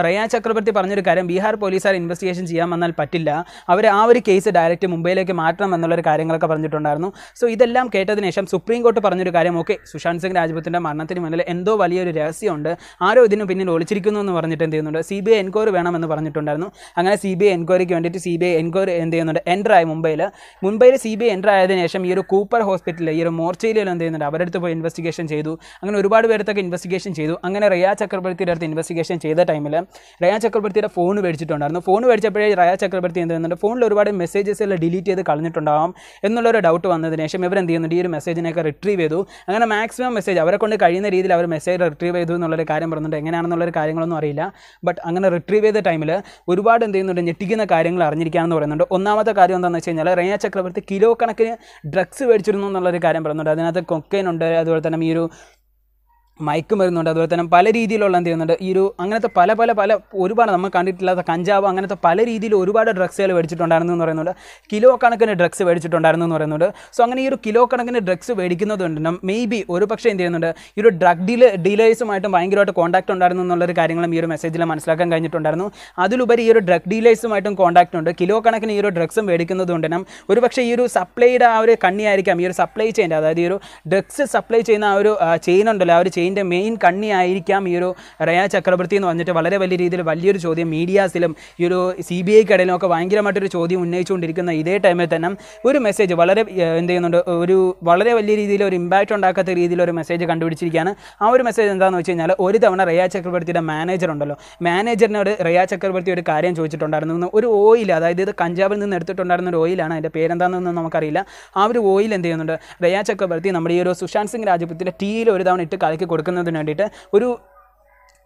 റയാ ചക്രവർത്തി പറഞ്ഞൊരു കാര്യം ബീഹാർ പോലീസുകാർ ഇൻവെസ്റ്റിഗേഷൻ ചെയ്യാൻ വന്നാൽ പറ്റില്ല അവർ ആ ഒരു കേസ് ഡയറക്റ്റ് മുംബൈയിലേക്ക് മാറ്റണം എന്നുള്ളൊരു കാര്യങ്ങളൊക്കെ പറഞ്ഞിട്ടുണ്ടായിരുന്നു സോ ഇതെല്ലാം കേട്ടതിന് ശേഷം സുപ്രീം കോർട്ട് പറഞ്ഞൊരു കാര്യം ഓക്കെ സുശാന്ത് സിംഗ് രാജ്പുത്തിൻ്റെ മരണത്തിന് മുന്നിൽ എന്തോ വലിയൊരു രഹസ്യമുണ്ട് ആരോ ഇതിന് പിന്നിൽ ഒളിച്ചിരിക്കുന്നു എന്ന് പറഞ്ഞിട്ട് എന്ത് ചെയ്യുന്നുണ്ട് സി ബി ഐ എൻക്വയറി വേണമെന്ന് പറഞ്ഞിട്ടുണ്ടായിരുന്നു അങ്ങനെ സി ബി ഐ എൻക്വയറിക്ക് വേണ്ടിയിട്ട് സി ബി ഐ എൻക്വയറി എന്ത് ചെയ്യുന്നുണ്ട് ആയി മുംബൈയിൽ മുംബൈയിൽ സി ബി ഐ എൻ്റർ ആയതിനു ശേഷം ഈ ഒരു കൂപ്പർ ഹോസ്പിറ്റലിൽ ഈ ഒരു മോർച്ചയിലും എന്ത് ചെയ്യുന്നുണ്ട് അവരെടുത്ത് പോയി ഇൻവെസ്റ്റിഗേഷൻ ചെയ്തു അങ്ങനെ ഒരുപാട് പേരത്തൊക്കെ ഇൻവെസ്റ്റിഗേഷൻ ഇൻവെസ്റ്റിഗേഷൻ ചെയ്തു അങ്ങനെ റയാ ചക്രവർത്തിയുടെ അടുത്ത് ഇൻവെസ്റ്റിഗേഷൻ ചെയ്ത ടൈമിൽ റയാ ചക്രവർത്തിയുടെ ഫോൺ മേടിച്ചിട്ടുണ്ടായിരുന്നു ഫോൺ മേടിച്ചപ്പോഴേ റയാ ചക്രവർത്തി എന്ത് ചെയ്യുന്നുണ്ട് ഫോണിൽ ഒരുപാട് മെസ്സേജസ് എല്ലാം ഡിലീറ്റ് ചെയ്ത് കളഞ്ഞിട്ടുണ്ടാവാം എന്നുള്ളൊരു ഡൗട്ട് വന്നതിന് ശേഷം എന്ത് ചെയ്യുന്നുണ്ട് ഈ ഒരു മെസ്സേജിനെയൊക്കെ റിട്രീവ് ചെയ്തു അങ്ങനെ മാക്സിമം മെസ്സേജ് അവരെ കൊണ്ട് കഴിയുന്ന രീതിയിൽ അവർ മെസ്സേജ് റിട്രീവ് ചെയ്തു എന്നുള്ളൊരു കാര്യം പറഞ്ഞിട്ട് എങ്ങനെയാണെന്നുള്ളൊരു കാര്യങ്ങളൊന്നും അറിയില്ല ബട്ട് അങ്ങനെ റിട്രീവ് ചെയ്ത ടൈമിൽ ഒരുപാട് എന്ത് ചെയ്യുന്നുണ്ട് ഞെട്ടിക്കുന്ന കാര്യങ്ങൾ അറിഞ്ഞിരിക്കാമെന്ന് പറയുന്നുണ്ട് ഒന്നാമത്തെ കാര്യം എന്താണെന്ന് വെച്ച് കഴിഞ്ഞാൽ റയാ ചക്രവർത്തി കിലോ കണക്കിന് ഡ്രഗ്സ് മേടിച്ചിരുന്നു എന്നുള്ളൊരു കാര്യം പറയുന്നുണ്ട് അതിനകത്ത് കൊക്കൈനുണ്ട് ഉണ്ട് അതുപോലെ തന്നെ ഈ ഒരു മയക്കുമരുന്നുണ്ട് അതുപോലെ തന്നെ പല രീതിയിലുള്ള എന്ത് ചെയ്യുന്നുണ്ട് ഈ ഒരു അങ്ങനത്തെ പല പല പല ഒരുപാട് നമ്മൾ കണ്ടിട്ടില്ലാത്ത കഞ്ചാവ് അങ്ങനത്തെ പല രീതിയിൽ ഒരുപാട് ഡ്രഗ്സുകൾ മേടിച്ചിട്ടുണ്ടായിരുന്നു എന്ന് പറയുന്നുണ്ട് കിലോ കണക്കിന് ഡ്രഗ്സ് മേടിച്ചിട്ടുണ്ടായിരുന്നു എന്ന് പറയുന്നുണ്ട് സോ അങ്ങനെ ഈ ഒരു കിലോ കണക്കിന് ഡ്രഗ്സ് മേടിക്കുന്നതുകൊണ്ട് മേ ബി ഒരു പക്ഷേ എന്ത് ചെയ്യുന്നുണ്ട് ഈ ഒരു ഡ്രഗ് ഡീല ഡീലേഴ്സുമായിട്ടും ഭയങ്കരമായിട്ട് കോൺടാക്ട് ഉണ്ടായിരുന്നു എന്നുള്ളൊരു കാര്യങ്ങളും ഈ ഒരു മെസ്സേജിൽ മനസ്സിലാക്കാൻ കഴിഞ്ഞിട്ടുണ്ടായിരുന്നു അതിലുപരി ഈ ഒരു ഡ്രഗ് ഡീലേഴ്സുമായിട്ടും കോൺടാക്ട് ഉണ്ട് കിലോ കണക്കിന് ഈ ഒരു ഡ്രഗ്സ് മേടിക്കുന്നതുകൊണ്ട് ഒരു പക്ഷേ ഈ ഒരു സപ്ലൈയുടെ ആ ഒരു കണ്ണിയായിരിക്കാം ഈ ഒരു സപ്ലൈ ചെയിൻ്റെ അതായത് ഈ ഒരു ഡ്രഗ്സ് സപ്ലൈ ചെയ്യുന്ന ആ ഒരു ചെയിൻ ഉണ്ടല്ലോ ആ ഒരു ചെയിൻ ബ്രെയിൻ്റെ മെയിൻ കണ്ണിയായിരിക്കാം ഈ ഒരു റയ ചക്രവർത്തി എന്ന് പറഞ്ഞിട്ട് വളരെ വലിയ രീതിയിൽ വലിയൊരു ചോദ്യം മീഡിയാസിലും ഈ ഒരു സി ബി ഐക്കിടയിലും ഒക്കെ ഭയങ്കരമായിട്ടൊരു ചോദ്യം ഉന്നയിച്ചുകൊണ്ടിരിക്കുന്ന ഇതേ ടൈമിൽ തന്നെ ഒരു മെസ്സേജ് വളരെ എന്ത് ചെയ്യുന്നുണ്ട് ഒരു വളരെ വലിയ രീതിയിൽ ഒരു ഇമ്പാക്റ്റ് ഉണ്ടാക്കാത്ത രീതിയിൽ ഒരു മെസ്സേജ് കണ്ടുപിടിച്ചിരിക്കുകയാണ് ആ ഒരു മെസ്സേജ് എന്താണെന്ന് വെച്ച് കഴിഞ്ഞാൽ ഒരു തവണ റയ ചക്രവർത്തിയുടെ മാനേജർ ഉണ്ടല്ലോ മാനേജറിനോട് റയ ചക്രവർത്തി ഒരു കാര്യം ചോദിച്ചിട്ടുണ്ടായിരുന്നു ഒരു ഓയിൽ അതായത് ഇത് കഞ്ചാബിൽ നിന്ന് എടുത്തിട്ടുണ്ടായിരുന്ന ഒരു ഓയിലാണ് അതിൻ്റെ പേരെന്താണെന്നൊന്നും നമുക്കറിയില്ല ആ ഒരു ഓയിൽ എന്ത് ചെയ്യുന്നുണ്ട് റയ ചക്രവർത്തി നമ്മുടെ ഈ ഒരു സുശാന്ത് സിംഗ് രാജപുത്തിൻ്റെ ടീയിൽ ഒരു തവണ ഇട്ട് കലക്കി കൊടുക്കുന്നതിന് വേണ്ടിയിട്ട് ഒരു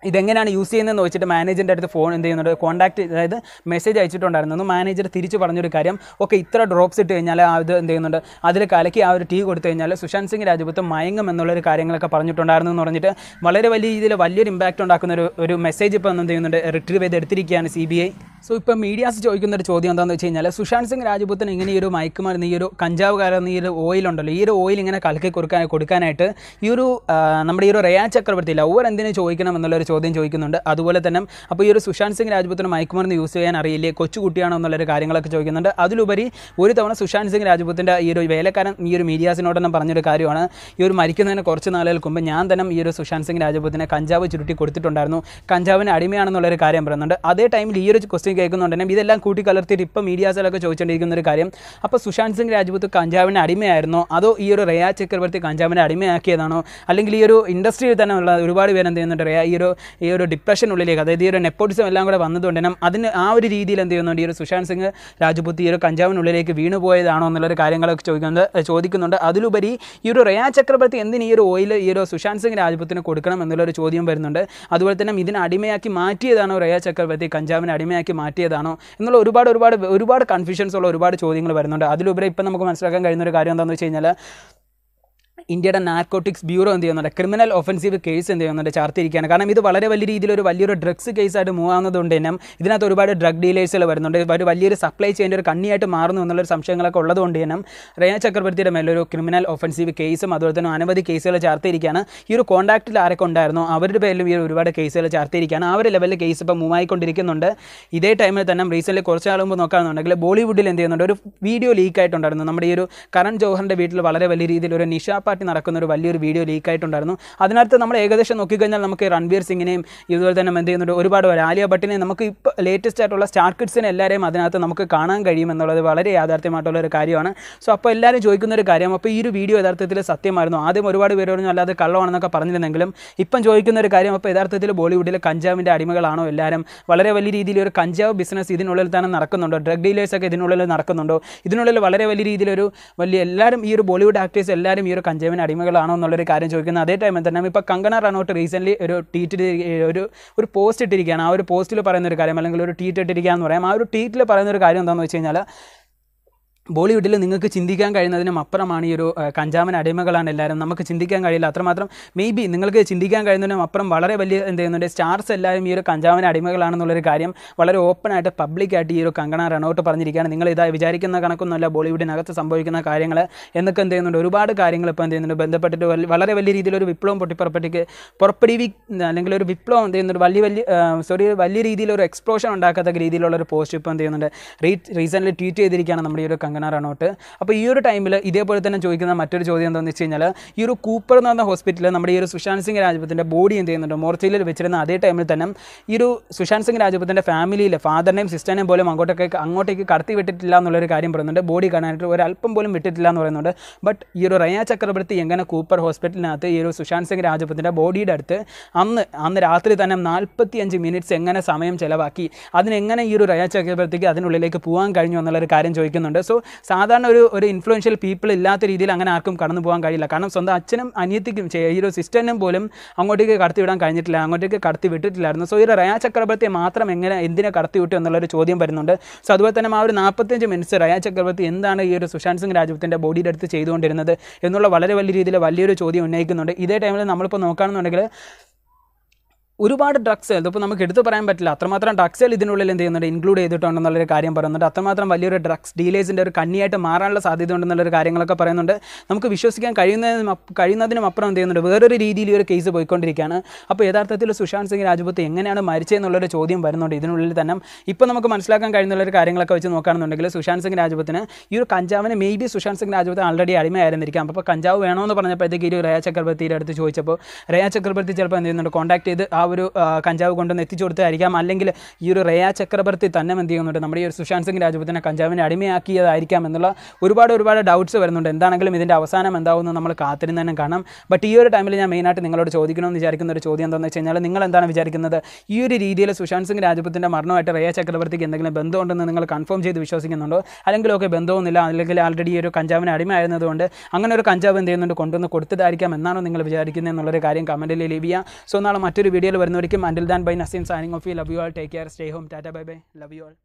ഇതെങ്ങനെയാണ് യൂസ് ചെയ്യുന്നതെന്ന് വെച്ചിട്ട് മാനേജറിൻ്റെ അടുത്ത് ഫോൺ എന്ത് ചെയ്യുന്നുണ്ട് കോൺടാക്ട് അതായത് മെസ്സേജ് അയച്ചിട്ടുണ്ടായിരുന്നു മാനേജർ തിരിച്ച് പറഞ്ഞൊരു കാര്യം ഓക്കെ ഇത്ര ഡ്രോപ്സ് ഇട്ട് കഴിഞ്ഞാൽ അത് എന്ത് ചെയ്യുന്നുണ്ട് അതിൽ കലക്കി ആ ഒരു ടീ കൊടുത്തു കഴിഞ്ഞാൽ സുശാന്ത് സിംഗ് രാജപുത്ത് മയങ്ങും എന്നുള്ളൊരു കാര്യങ്ങളൊക്കെ പറഞ്ഞിട്ടുണ്ടായിരുന്നു എന്ന് പറഞ്ഞിട്ട് വളരെ വലിയ രീതിയിൽ വലിയൊരു ഇമ്പാക്റ്റ് ഉണ്ടാക്കുന്ന ഒരു ഒരു മെസ്സേജ് ഇപ്പോൾ എന്ത് ചെയ്യുന്നുണ്ട് റിട്രീവ് ചെയ്ത് എടുത്തിരിക്കുകയാണ് സി ബി ഐ സോ ഇപ്പോൾ മീഡിയാസ് ചോദിക്കുന്ന ഒരു ചോദ്യം എന്താണെന്ന് വെച്ച് കഴിഞ്ഞാൽ സുശാന്ത് സിംഗ് രാജപുത്തിന് ഇങ്ങനെ ഈ ഒരു മയക്കുമാർ ഈ ഒരു കഞ്ചാവ് കാരണം ഈ ഒരു ഉണ്ടല്ലോ ഈ ഒരു ഓയിൽ ഇങ്ങനെ കലക്കി കൊടുക്കാൻ കൊടുക്കാനായിട്ട് ഈ ഒരു നമ്മുടെ ഈ ഒരു റയാ ചക്രവർത്തി ലവർ എന്തിനു ചോദിക്കണം എന്നുള്ളൊരു ചോദ്യം ചോദിക്കുന്നുണ്ട് അതുപോലെ തന്നെ അപ്പോൾ ഈ ഒരു സുശാന്ത് സിംഗ് രാജ്പുത്തിന് മയക്കുമരുന്ന് യൂസ് ചെയ്യാൻ അറിയില്ലേ കൊച്ചുകുട്ടിയാണോ എന്നുള്ളൊരു കാര്യങ്ങളൊക്കെ ചോദിക്കുന്നുണ്ട് അതിലുപരി ഒരു തവണ സുശാന്ത് സിംഗ് രാജ്പുത്തിൻ്റെ ഈ ഒരു വേലക്കാരൻ ഈ ഒരു മീഡിയാസിനോടെന്നും പറഞ്ഞൊരു കാര്യമാണ് ഈ ഒരു മരിക്കുന്നതിന് കുറച്ച് നാളുകൾക്ക് മുമ്പ് ഞാൻ തന്നെ ഈ ഒരു സുശാന്ത് സിംഗ് രാജ്പൂത്തിനെ കഞ്ചാവ് ചുരുട്ടി കൊടുത്തിട്ടുണ്ടായിരുന്നു കഞ്ചാവിന് അടിമയാണെന്നുള്ളൊരു കാര്യം പറയുന്നുണ്ട് അതേ ടൈമിൽ ഈ ഒരു ക്വസ്റ്റ്യൻ കേൾക്കുന്നുണ്ടെങ്കിൽ ഇതെല്ലാം കൂട്ടി കലർത്തിയിട്ട് ഇപ്പോൾ മീഡിയാസിലൊക്കെ ചോദിച്ചുകൊണ്ടിരിക്കുന്ന ഒരു കാര്യം അപ്പോൾ സുശാന്ത് സിംഗ് രാജ്പൂത്ത് കഞ്ചാവിന് അടിമയായിരുന്നോ അതോ ഈ ഒരു റയാ ചക്രവർത്തി കഞ്ചാവിനെ അടിമയാക്കിയതാണോ അല്ലെങ്കിൽ ഈ ഒരു ഇൻഡസ്ട്രിയിൽ തന്നെ ഉള്ള ഒരുപാട് പേര് എന്ത് ചെയ്യുന്നുണ്ട് റയാ ഈ ഒരു ഈ ഒരു ഡിപ്രഷനുള്ളിലേക്ക് അതായത് ഈ ഒരു നെപ്പോട്ടിസം എല്ലാം കൂടെ വന്നതുകൊണ്ട് തന്നെ അതിന് ആ ഒരു രീതിയിൽ എന്ത് ചെയ്യുന്നുണ്ട് ഈ ഒരു സുശാന്ത് സിംഗ് രാജപുത്ത് ഈ ഒരു കഞ്ചാവിനുള്ളിലേക്ക് വീണുപോയതാണോ എന്നുള്ളൊരു കാര്യങ്ങളൊക്കെ ചോദിക്കുന്നത് ചോദിക്കുന്നുണ്ട് അതിലുപരി ഈ ഒരു റയാ ചക്രവർത്തി എന്തിന് ഈ ഒരു ഓയിൽ ഈ ഒരു സുശാന്ത് സിംഗ് രാജ്പുത്തിന് കൊടുക്കണം എന്നുള്ളൊരു ചോദ്യം വരുന്നുണ്ട് അതുപോലെ തന്നെ ഇതിനെ അടിമയാക്കി മാറ്റിയതാണോ റയാ ചക്രവർത്തി കഞ്ചാവിനെ അടിമയാക്കി മാറ്റിയതാണോ എന്നുള്ള ഒരുപാട് ഒരുപാട് ഒരുപാട് കൺഫ്യൂഷൻസ് ഉള്ള ഒരുപാട് ചോദ്യങ്ങൾ വരുന്നുണ്ട് അതിലുപരി ഇപ്പം നമുക്ക് മനസ്സിലാക്കാൻ കഴിയുന്ന ഒരു കാര്യം എന്താണെന്ന് വെച്ച് കഴിഞ്ഞാൽ ഇന്ത്യയുടെ നാർക്കോട്ടിക്സ് ബ്യൂറോ എന്ത് ചെയ്യുന്നുണ്ട് ക്രിമിനൽ ഒഫൻസീവ് കേസ് എന്ത് ചെയ്യുന്നുണ്ട് ചാർത്തിരിക്കുകയാണ് കാരണം ഇത് വളരെ വലിയ രീതിയിൽ ഒരു വലിയൊരു ഡ്രഗ്സ് കേസായിട്ട് മൂവ് ആവുന്നതുകൊണ്ട് തന്നെ ഇതിനകത്ത് ഒരുപാട് ഡ്രഗ് ഡീലേഴ്സുകൾ വരുന്നുണ്ട് ഒരു വലിയൊരു സപ്ലൈ ചെയിൻ്റെ ഒരു കണ്ണിയായിട്ട് മാറുന്നു എന്നുള്ളൊരു സംശയങ്ങളൊക്കെ ഉള്ളതുകൊണ്ട് തന്നെ റേന ചക്രവർത്തിയുടെ മേലൊരു ക്രിമിനൽ ഒഫൻസീവ് കേസും അതുപോലെ തന്നെ അനവധി കേസുകൾ ചാർത്തിരിക്കുകയാണ് ഈ ഒരു കോൺടാക്റ്റിൽ ആരൊക്കെ ഉണ്ടായിരുന്നോ അവരുടെ പേരിലും ഈ ഒരുപാട് കേസുകൾ ചാർത്തിരിക്കുകയാണ് ആ ഒരു ലെവലിൽ കേസ് ഇപ്പോൾ മൂവായിക്കൊണ്ടിരിക്കുന്നുണ്ട് ഇതേ ടൈമിൽ തന്നെ റീസെൻ്റ് കുറച്ച് നാൾ മുമ്പ് നോക്കുകയാണെന്നുണ്ടെങ്കിൽ ബോളിവുഡിൽ എന്ത് ചെയ്യുന്നുണ്ട് ഒരു വീഡിയോ ലീക്ക് ആയിട്ടുണ്ടായിരുന്നു നമ്മുടെ ഈ ഒരു കരൺ ജോഹറിൻ്റെ വീട്ടിൽ വളരെ വലിയ രീതിയിൽ ഒരു നിഷാപ്പ പാർട്ടി നടക്കുന്ന ഒരു വലിയൊരു വീഡിയോ ലീക്കായിട്ടുണ്ടായിരുന്നു അതിനകത്ത് നമ്മൾ ഏകദേശം നോക്കിക്കഴിഞ്ഞാൽ നമുക്ക് രൺവീർ സിംഗിനെയും ഇതുപോലെ തന്നെ എന്ത് ചെയ്യുന്നുണ്ട് ഒരുപാട് പേര് ആലിയ ഭട്ടിനെ നമുക്ക് ഇപ്പോൾ ലേറ്റസ്റ്റ് ആയിട്ടുള്ള സ്റ്റാർ കിഡ്സിനെ എല്ലാവരെയും അതിനകത്ത് നമുക്ക് കാണാൻ കഴിയുമെന്നുള്ളത് വളരെ യാഥാർത്ഥ്യമായിട്ടുള്ള ഒരു കാര്യമാണ് സോ അപ്പോൾ എല്ലാവരും ചോദിക്കുന്ന ഒരു കാര്യം അപ്പോൾ ഈ ഒരു വീഡിയോ യഥാർത്ഥത്തിൽ സത്യമായിരുന്നു ആദ്യം ഒരുപാട് പേര് പറഞ്ഞു അല്ലാതെ കള്ളമാണെന്നൊക്കെ പറഞ്ഞിരുന്നെങ്കിലും ഇപ്പം ചോദിക്കുന്ന ഒരു കാര്യം അപ്പോൾ യഥാർത്ഥത്തിൽ ബോളിവുഡിലെ കഞ്ചാവിൻ്റെ അടിമകളാണോ എല്ലാവരും വളരെ വലിയ രീതിയിൽ ഒരു കഞ്ചാവ് ബിസിനസ് ഇതിനുള്ളിൽ തന്നെ നടക്കുന്നുണ്ടോ ഡ്രഗ് ഡീലേഴ്സൊക്കെ ഇതിനുള്ളിൽ നടക്കുന്നുണ്ടോ ഇതിനുള്ളിൽ വളരെ വലിയ രീതിയിലൊരു വലിയ എല്ലാവരും ഈ ഒരു ബോളിവുഡ് ആക്ടേഴ്സ് എല്ലാവരും ഈ ഒരു പഞ്ചാബിന് അടിമകളാണോ എന്നുള്ളൊരു കാര്യം ചോദിക്കുന്നത് അതേ ടൈമിൽ തന്നെ ഇപ്പോൾ കങ്കണ റണോട്ട് റീസെൻ്റ്ലി ഒരു ട്വീറ്റ് ഒരു ഒരു പോസ്റ്റ് ഇട്ടിരിക്കുകയാണ് ആ ഒരു പോസ്റ്റിൽ പറയുന്ന ഒരു കാര്യം അല്ലെങ്കിൽ ഒരു ട്വീറ്റ് ഇട്ടിരിക്കുക എന്ന് പറയാം ആ ഒരു ട്വീറ്റിൽ പറയുന്ന ഒരു കാര്യം എന്താണെന്ന് വെച്ച് കഴിഞ്ഞാൽ ബോളിവുഡിൽ നിങ്ങൾക്ക് ചിന്തിക്കാൻ കഴിയുന്നതിനും അപ്പുറമാണ് ഈ ഒരു കഞ്ചാമൻ അടിമകളാണ് എല്ലാവരും നമുക്ക് ചിന്തിക്കാൻ കഴിയില്ല അത്രമാത്രം മേ ബി നിങ്ങൾക്ക് ചിന്തിക്കാൻ കഴിയുന്നതിനും അപ്പുറം വളരെ വലിയ എന്ത് ചെയ്യുന്നുണ്ട് സ്റ്റാർസ് എല്ലാവരും ഈ ഒരു കഞ്ചാമൻ അടിമകളാണെന്നുള്ളൊരു കാര്യം വളരെ ഓപ്പണായിട്ട് പബ്ലിക്കായിട്ട് ഈ ഒരു കങ്കണ റണൗട്ട് പറഞ്ഞിരിക്കുകയാണ് നിങ്ങൾ ഇതായി വിചാരിക്കുന്ന കണക്കൊന്നുമല്ല ബോളിവുഡിനകത്ത് സംഭവിക്കുന്ന കാര്യങ്ങൾ എന്നൊക്കെ എന്ത് ചെയ്യുന്നുണ്ട് ഒരുപാട് കാര്യങ്ങൾ ഇപ്പോൾ എന്ത് ചെയ്യുന്നുണ്ട് ബന്ധപ്പെട്ടിട്ട് വളരെ വലിയ രീതിയിലൊരു വിപ്ലവം പൊട്ടിപ്പുറപ്പെട്ടിക്ക് പുറപ്പെടുവി അല്ലെങ്കിൽ ഒരു വിപ്ലവം എന്ത് ചെയ്യുന്നുണ്ട് വലിയ വലിയ സോറി വലിയ രീതിയിലൊരു എക്സ്പ്ലോഷൻ ഉണ്ടാക്കാത്ത രീതിയിലുള്ള ഒരു പോസ്റ്റ് ഇപ്പോൾ എന്ത് ചെയ്യുന്നുണ്ട് റീ റീസെൻ്റ് ട്വീറ്റ് ചെയ്തിരിക്കുകയാണ് നമ്മുടെ ഈ ഒരു കങ്കന റണോട്ട് അപ്പോൾ ഈ ഒരു ടൈമിൽ ഇതേപോലെ തന്നെ ചോദിക്കുന്ന മറ്റൊരു ചോദ്യം എന്താണെന്ന് വെച്ച് കഴിഞ്ഞാൽ ഈ ഒരു കൂപ്പർ എന്ന് പറഞ്ഞ ഹോസ്പിറ്റലിൽ നമ്മുടെ ഈ ഒരു സുശാന്ത് സിംഗ് രാജപത്തിൻ്റെ ബോഡി എന്ത് ചെയ്യുന്നുണ്ട് മോർച്ചയിൽ വെച്ചിരുന്ന അതേ ടൈമിൽ തന്നെ ഈ ഒരു സുശാന്ത് സിംഗ് രാജപത്തിൻ്റെ ഫാമിലിയിലെ ഫാദറിനെയും സിസ്റ്ററിനെയും പോലും അങ്ങോട്ടേക്ക് അങ്ങോട്ടേക്ക് കടത്തി വിട്ടിട്ടില്ല എന്നുള്ളൊരു കാര്യം പറയുന്നുണ്ട് ബോഡി കാണാനായിട്ട് ഒരല്പം പോലും വിട്ടിട്ടില്ല എന്ന് പറയുന്നുണ്ട് ബട്ട് ഈ ഒരു റയ ചക്രവർത്തി എങ്ങനെ കൂപ്പർ ഹോസ്പിറ്റലിനകത്ത് ഈ ഒരു സുശാന്ത് സിംഗ് രാജപത്തിൻ്റെ ബോഡിയുടെ അടുത്ത് അന്ന് അന്ന് രാത്രി തന്നെ അഞ്ച് മിനിറ്റ്സ് എങ്ങനെ സമയം ചിലവാക്കി അതിനെങ്ങനെ ഈ ഒരു റയ ചക്രവർത്തിക്ക് അതിനുള്ളിലേക്ക് പോകാൻ കഴിഞ്ഞു എന്നുള്ളൊരു കാര്യം ചോദിക്കുന്നുണ്ട് സോ സാധാരണ ഒരു ഒരു ഇൻഫ്ലുവൻഷ്യൽ പീപ്പിൾ ഇല്ലാത്ത രീതിയിൽ അങ്ങനെ ആർക്കും കടന്നു പോകാൻ കഴിയില്ല കാരണം സ്വന്തം അച്ഛനും അനിയത്തിക്കും ഈ ഒരു സിസ്റ്ററിനും പോലും അങ്ങോട്ടേക്ക് കടത്തിവിടാൻ കഴിഞ്ഞിട്ടില്ല അങ്ങോട്ടേക്ക് കടത്തി വിട്ടിട്ടില്ലായിരുന്നു സോ ഈ റയാ ചക്രവർത്തിയെ മാത്രം എങ്ങനെ എന്തിനെ കടത്തി വിട്ടു എന്നുള്ളൊരു ചോദ്യം വരുന്നുണ്ട് സോ അതുപോലെ തന്നെ ആ ഒരു നാൽപ്പത്തഞ്ച് മിനിറ്റ്സ് റയാ ചക്രവർത്തി എന്താണ് ഈ ഒരു സുശാന്ത് സിംഗ് രാജപുത്തിൻ്റെ ബോഡിയുടെ അടുത്ത് ചെയ്തുകൊണ്ടിരുന്നത് എന്നുള്ള വളരെ വലിയ രീതിയിൽ വലിയൊരു ചോദ്യം ഉന്നയിക്കുന്നുണ്ട് ഇതേ ടൈമിൽ നമ്മളിപ്പോൾ നോക്കുകയാണെന്നുണ്ടെങ്കിൽ ഒരുപാട് ഡ്രഗ്സ് ഇതിപ്പോൾ നമുക്ക് എടുത്തു പറയാൻ പറ്റില്ല അത്രമാത്രം ഡ്രഗ്സുകൾ ഇതിനുള്ളിൽ എന്ത് ചെയ്യുന്നുണ്ട് ഇൻക്ലൂഡ് ചെയ്തിട്ടുണ്ടെന്നുള്ളൊരു കാര്യം പറയുന്നുണ്ട് അത്രമാത്രം വലിയൊരു ഡ്രഗ്സ് ഡീലേഴ്സിൻ്റെ ഒരു കണ്ണിയായിട്ട് മാറാനുള്ള സാധ്യത ഉണ്ടെന്നുള്ളൊരു കാര്യങ്ങളൊക്കെ പറയുന്നുണ്ട് നമുക്ക് വിശ്വസിക്കാൻ കഴിയുന്നതിനും കഴിയുന്നതിനും അപ്പുറം എന്ത് ചെയ്യുന്നുണ്ട് വേറൊരു രീതിയിൽ ഒരു കേസ് പോയിക്കൊണ്ടിരിക്കുകയാണ് അപ്പോൾ യഥാർത്ഥത്തിൽ സുശാന്ത് സിംഗ് രാജ്പത്ത് എങ്ങനെയാണ് മരിച്ചതെന്നുള്ളൊരു ചോദ്യം വരുന്നുണ്ട് ഇതിനുള്ളിൽ തന്നെ ഇപ്പോൾ നമുക്ക് മനസ്സിലാക്കാൻ കഴിയുന്നുള്ളൊരു കാര്യങ്ങളൊക്കെ വെച്ച് നോക്കുകയാണെന്നുണ്ടെങ്കിൽ സുശാന്ത് സിംഗ് രാജ്പത്തിന് ഈ ഒരു കഞ്ചാവിന് maybe Sushant Singh Rajput already അടിമയായിരുന്നിരിക്കാം അപ്പോൾ കഞ്ചാവ് വേണമെന്ന് പറഞ്ഞപ്പോഴത്തേക്ക് ഈ ഒരു റയ ചക്രവർത്തിയുടെ അടുത്ത് ചോദിച്ചപ്പോൾ റയ ചക്രവർത്തി ചിലപ്പോൾ എന്ത് ചെയ്യുന്നുണ്ട് കോൺടാക്ട് ചെയ്ത് ആ ഒരു കഞ്ചാവ് കൊണ്ടുവന്ന് എത്തിച്ചു കൊടുത്തതായിരിക്കാം അല്ലെങ്കിൽ ഈ ഒരു റേയ ചക്രവർത്തി തന്നെ എന്ത് ചെയ്യുന്നുണ്ട് നമ്മുടെ ഈ ഒരു സുശാന്ത് സിംഗ് രാജപുത്തിനെ കഞ്ചാവിനെ അടിമയാക്കിയതായിരിക്കാം എന്നുള്ള ഒരുപാട് ഒരുപാട് ഡൗട്ട്സ് വരുന്നുണ്ട് എന്താണെങ്കിലും ഇതിൻ്റെ അവസാനം എന്താവുമെന്ന് നമ്മൾ കാത്തിരുന്ന് തന്നെ കാണാം ബട്ട് ഈ ഒരു ടൈമിൽ ഞാൻ മെയിനായിട്ട് നിങ്ങളോട് ചോദിക്കണമെന്ന് വിചാരിക്കുന്ന ഒരു ചോദ്യം എന്താണെന്ന് വെച്ച് കഴിഞ്ഞാൽ നിങ്ങൾ എന്താണ് വിചാരിക്കുന്നത് ഈ ഒരു രീതിയിൽ സുശാന്ത് സിംഗ് രാജപുത്തിൻ്റെ മരണമായിട്ട് റേയ ചക്രവർത്തിക്ക് എന്തെങ്കിലും ബന്ധമുണ്ടെന്ന് നിങ്ങൾ കൺഫേം ചെയ്ത് വിശ്വസിക്കുന്നുണ്ടോ അല്ലെങ്കിൽ ഒക്കെ ബന്ധമൊന്നുമില്ല അല്ലെങ്കിൽ ആൾറെഡി ഈ ഒരു കഞ്ചാവിന് അടിമയായിരുന്നതുകൊണ്ട് അങ്ങനെ ഒരു കഞ്ചാവ് എന്ത് ചെയ്യുന്നുണ്ട് കൊണ്ടുവന്ന് കൊടുത്തതായിരിക്കാം എന്നാണോ നിങ്ങൾ വിചാരിക്കുന്നത് എന്നുള്ളൊരു കാര്യം കമൻറ്റിൽ ലീവ് ചെയ്യാം സോ നാളെ മറ്റൊരു വീഡിയോയിൽ വരുന്നവരിക്കും until then bye Nazeen signing off you love you all take care stay home tata bye bye love you all